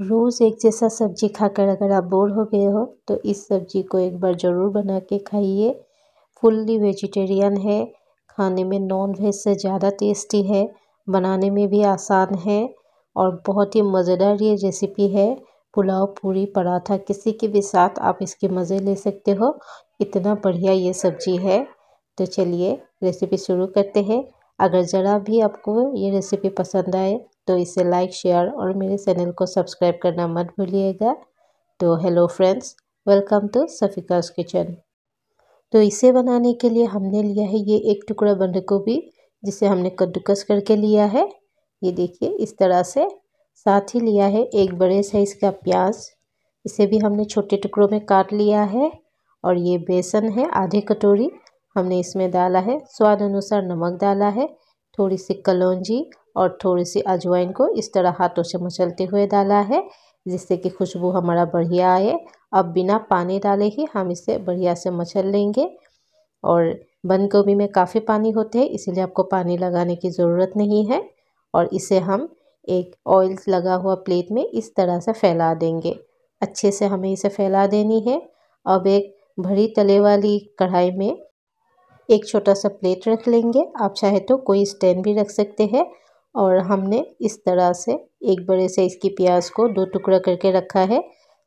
रोज़ एक जैसा सब्जी खाकर अगर आप बोर हो गए हो तो इस सब्जी को एक बार ज़रूर बना के खाइए फुल्ली वेजिटेरियन है खाने में नॉन वेज से ज़्यादा टेस्टी है बनाने में भी आसान है और बहुत ही मज़ेदार ये रेसिपी है पुलाव पूरी पराठा किसी के भी साथ आप इसके मज़े ले सकते हो इतना बढ़िया ये सब्जी है तो चलिए रेसिपी शुरू करते हैं अगर ज़रा भी आपको ये रेसिपी पसंद आए तो इसे लाइक शेयर और मेरे चैनल को सब्सक्राइब करना मत भूलिएगा तो हेलो फ्रेंड्स वेलकम टू सफ़िकास किचन तो इसे बनाने के लिए हमने लिया है ये एक टुकड़ा बंद गोभी जिसे हमने कद्दूकस करके लिया है ये देखिए इस तरह से साथ ही लिया है एक बड़े साइज़ का प्याज इसे भी हमने छोटे टुकड़ों में काट लिया है और ये बेसन है आधे कटोरी हमने इसमें डाला है स्वाद अनुसार नमक डाला है थोड़ी सी कलौजी और थोड़ी सी अजवाइन को इस तरह हाथों से मचलते हुए डाला है जिससे कि खुशबू हमारा बढ़िया आए अब बिना पानी डाले ही हम इसे बढ़िया से मचल लेंगे और बंद गोभी में काफ़ी पानी होते हैं इसीलिए आपको पानी लगाने की ज़रूरत नहीं है और इसे हम एक ऑयल लगा हुआ प्लेट में इस तरह से फैला देंगे अच्छे से हमें इसे फैला देनी है अब एक भरी तले वाली कढ़ाई में एक छोटा सा प्लेट रख लेंगे आप चाहे तो कोई स्टैंड भी रख सकते हैं और हमने इस तरह से एक बड़े से इसकी प्याज को दो टुकड़ा करके रखा है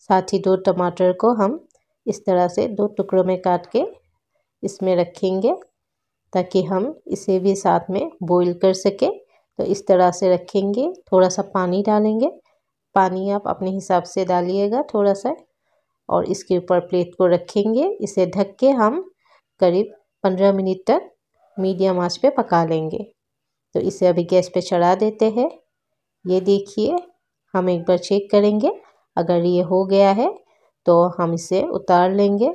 साथ ही दो टमाटर को हम इस तरह से दो टुकड़ों में काट के इसमें रखेंगे ताकि हम इसे भी साथ में बॉईल कर सके तो इस तरह से रखेंगे थोड़ा सा पानी डालेंगे पानी आप अपने हिसाब से डालिएगा थोड़ा सा और इसके ऊपर प्लेट को रखेंगे इसे ढक के हम करीब पंद्रह मिनट तक मीडियम आंच पे पका लेंगे तो इसे अभी गैस पे चढ़ा देते हैं ये देखिए हम एक बार चेक करेंगे अगर ये हो गया है तो हम इसे उतार लेंगे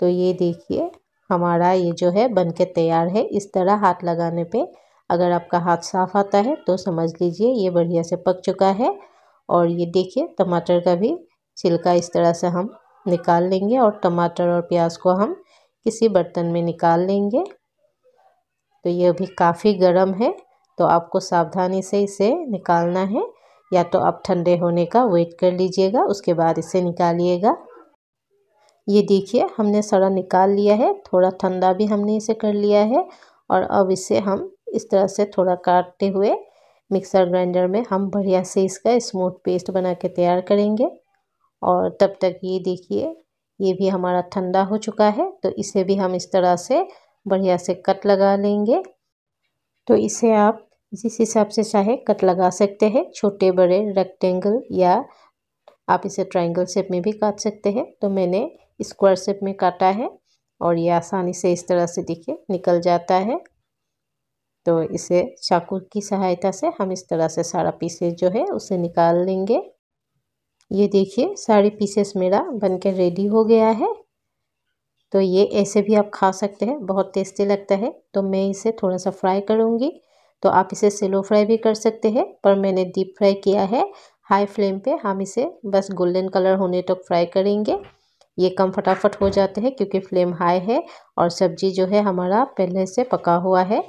तो ये देखिए हमारा ये जो है बन के तैयार है इस तरह हाथ लगाने पे अगर आपका हाथ साफ आता है तो समझ लीजिए ये बढ़िया से पक चुका है और ये देखिए टमाटर का भी छिलका इस तरह से हम निकाल लेंगे और टमाटर और प्याज को हम किसी बर्तन में निकाल लेंगे तो ये अभी काफ़ी गर्म है तो आपको सावधानी से इसे निकालना है या तो आप ठंडे होने का वेट कर लीजिएगा उसके बाद इसे निकालिएगा ये देखिए हमने सड़ा निकाल लिया है थोड़ा ठंडा भी हमने इसे कर लिया है और अब इसे हम इस तरह से थोड़ा काटते हुए मिक्सर ग्राइंडर में हम बढ़िया से इसका स्मूथ पेस्ट बना के तैयार करेंगे और तब तक ये देखिए ये भी हमारा ठंडा हो चुका है तो इसे भी हम इस तरह से बढ़िया से कट लगा लेंगे तो इसे आप जिस हिसाब से चाहे कट लगा सकते हैं छोटे बड़े रेक्टेंगल या आप इसे ट्राइंगल शेप में भी काट सकते हैं तो मैंने स्क्वायर शेप में काटा है और ये आसानी से इस तरह से देखिए निकल जाता है तो इसे चाकू की सहायता से हम इस तरह से सारा पीसेज जो है उसे निकाल लेंगे ये देखिए सारे पीसेस मेरा बनकर रेडी हो गया है तो ये ऐसे भी आप खा सकते हैं बहुत टेस्टी लगता है तो मैं इसे थोड़ा सा फ्राई करूँगी तो आप इसे स्लो फ्राई भी कर सकते हैं पर मैंने डीप फ्राई किया है हाई फ्लेम पे हम इसे बस गोल्डन कलर होने तक फ्राई करेंगे ये कम फटाफट हो जाते हैं क्योंकि फ्लेम हाई है और सब्जी जो है हमारा पहले से पका हुआ है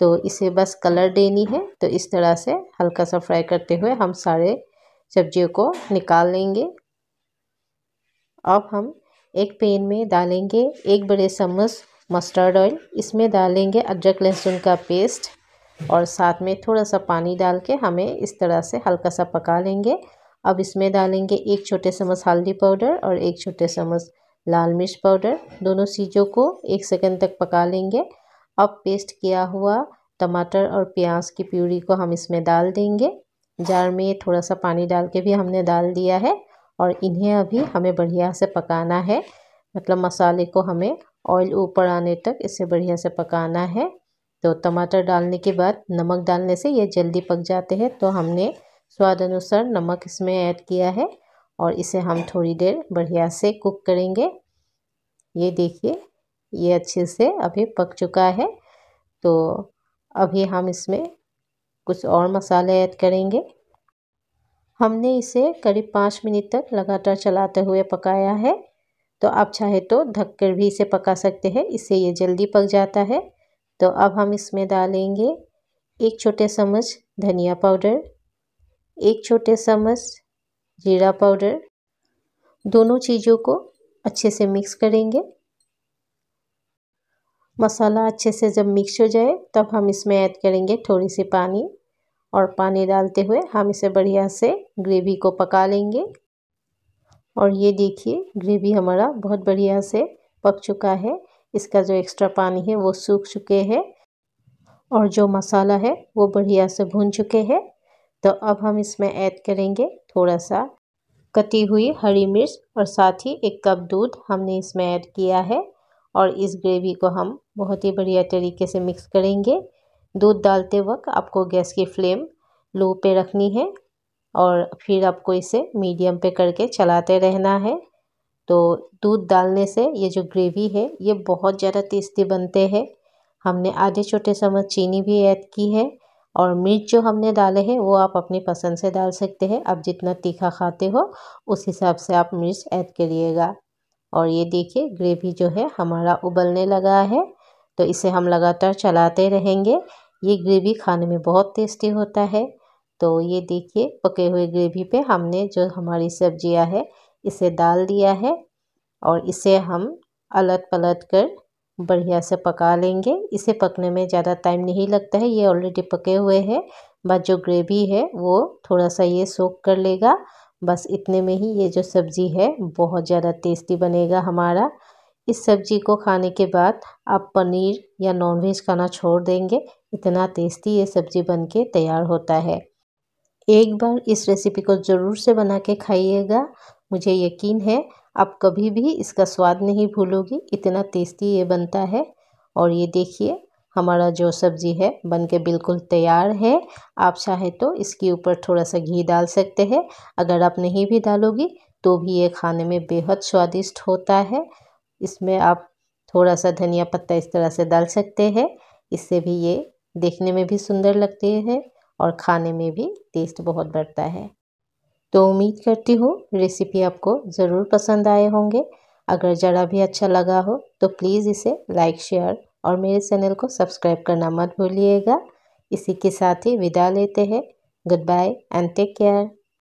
तो इसे बस कलर देनी है तो इस तरह से हल्का सा फ्राई करते हुए हम सारे सब्जियों को निकाल लेंगे अब हम एक पैन में डालेंगे एक बड़े चम्मच मस्टर्ड ऑयल इसमें डालेंगे अदरक लहसुन का पेस्ट और साथ में थोड़ा सा पानी डाल के हमें इस तरह से हल्का सा पका लेंगे अब इसमें डालेंगे एक छोटे चम्मच हल्दी पाउडर और एक छोटे चम्मच लाल मिर्च पाउडर दोनों चीज़ों को एक सेकंड तक पका लेंगे अब पेस्ट किया हुआ टमाटर और प्याज की प्यूरी को हम इसमें डाल देंगे जार में थोड़ा सा पानी डाल के भी हमने डाल दिया है और इन्हें अभी हमें बढ़िया से पकाना है मतलब मसाले को हमें ऑयल ऊपर आने तक इसे बढ़िया से पकाना है तो टमाटर डालने के बाद नमक डालने से ये जल्दी पक जाते हैं तो हमने स्वाद अनुसार नमक इसमें ऐड किया है और इसे हम थोड़ी देर बढ़िया से कुक करेंगे ये देखिए ये अच्छे से अभी पक चुका है तो अभी हम इसमें कुछ और मसाले ऐड करेंगे हमने इसे करीब पाँच मिनट तक लगातार चलाते हुए पकाया है तो आप चाहे तो ढक कर भी इसे पका सकते हैं इससे ये जल्दी पक जाता है तो अब हम इसमें डालेंगे एक छोटे चम्मच धनिया पाउडर एक छोटे चम्मच जीरा पाउडर दोनों चीज़ों को अच्छे से मिक्स करेंगे मसाला अच्छे से जब मिक्स हो जाए तब हम इसमें ऐड करेंगे थोड़ी सी पानी और पानी डालते हुए हम इसे बढ़िया से ग्रेवी को पका लेंगे और ये देखिए ग्रेवी हमारा बहुत बढ़िया से पक चुका है इसका जो एक्स्ट्रा पानी है वो सूख चुके हैं और जो मसाला है वो बढ़िया से भून चुके हैं तो अब हम इसमें ऐड करेंगे थोड़ा सा कटी हुई हरी मिर्च और साथ ही एक कप दूध हमने इसमें ऐड किया है और इस ग्रेवी को हम बहुत ही बढ़िया तरीके से मिक्स करेंगे दूध डालते वक्त आपको गैस की फ्लेम लो पे रखनी है और फिर आपको इसे मीडियम पे करके चलाते रहना है तो दूध डालने से ये जो ग्रेवी है ये बहुत ज़्यादा टेस्टी बनते हैं हमने आधे छोटे चम्मच चीनी भी ऐड की है और मिर्च जो हमने डाले हैं वो आप अपनी पसंद से डाल सकते हैं आप जितना तीखा खाते हो उस हिसाब से आप मिर्च ऐड करिएगा और ये देखिए ग्रेवी जो है हमारा उबलने लगा है तो इसे हम लगातार चलाते रहेंगे ये ग्रेवी खाने में बहुत टेस्टी होता है तो ये देखिए पके हुए ग्रेवी पे हमने जो हमारी सब्जियां है इसे डाल दिया है और इसे हम अलट पलट कर बढ़िया से पका लेंगे इसे पकने में ज़्यादा टाइम नहीं लगता है ये ऑलरेडी पके हुए हैं बस जो ग्रेवी है वो थोड़ा सा ये सोख कर लेगा बस इतने में ही ये जो सब्ज़ी है बहुत ज़्यादा टेस्टी बनेगा हमारा इस सब्ज़ी को खाने के बाद आप पनीर या नॉनवेज खाना छोड़ देंगे इतना टेस्टी ये सब्ज़ी बन के तैयार होता है एक बार इस रेसिपी को ज़रूर से बना के खाइएगा मुझे यकीन है आप कभी भी इसका स्वाद नहीं भूलोगी इतना टेस्टी ये बनता है और ये देखिए हमारा जो सब्ज़ी है बनके बिल्कुल तैयार है आप चाहे तो इसके ऊपर थोड़ा सा घी डाल सकते हैं अगर आप नहीं भी डालोगी तो भी ये खाने में बेहद स्वादिष्ट होता है इसमें आप थोड़ा सा धनिया पत्ता इस तरह से डाल सकते हैं इससे भी ये देखने में भी सुंदर लगती है और खाने में भी टेस्ट बहुत बढ़ता है तो उम्मीद करती हूँ रेसिपी आपको ज़रूर पसंद आए होंगे अगर ज़रा भी अच्छा लगा हो तो प्लीज़ इसे लाइक शेयर और मेरे चैनल को सब्सक्राइब करना मत भूलिएगा इसी के साथ ही विदा लेते हैं good bye and take care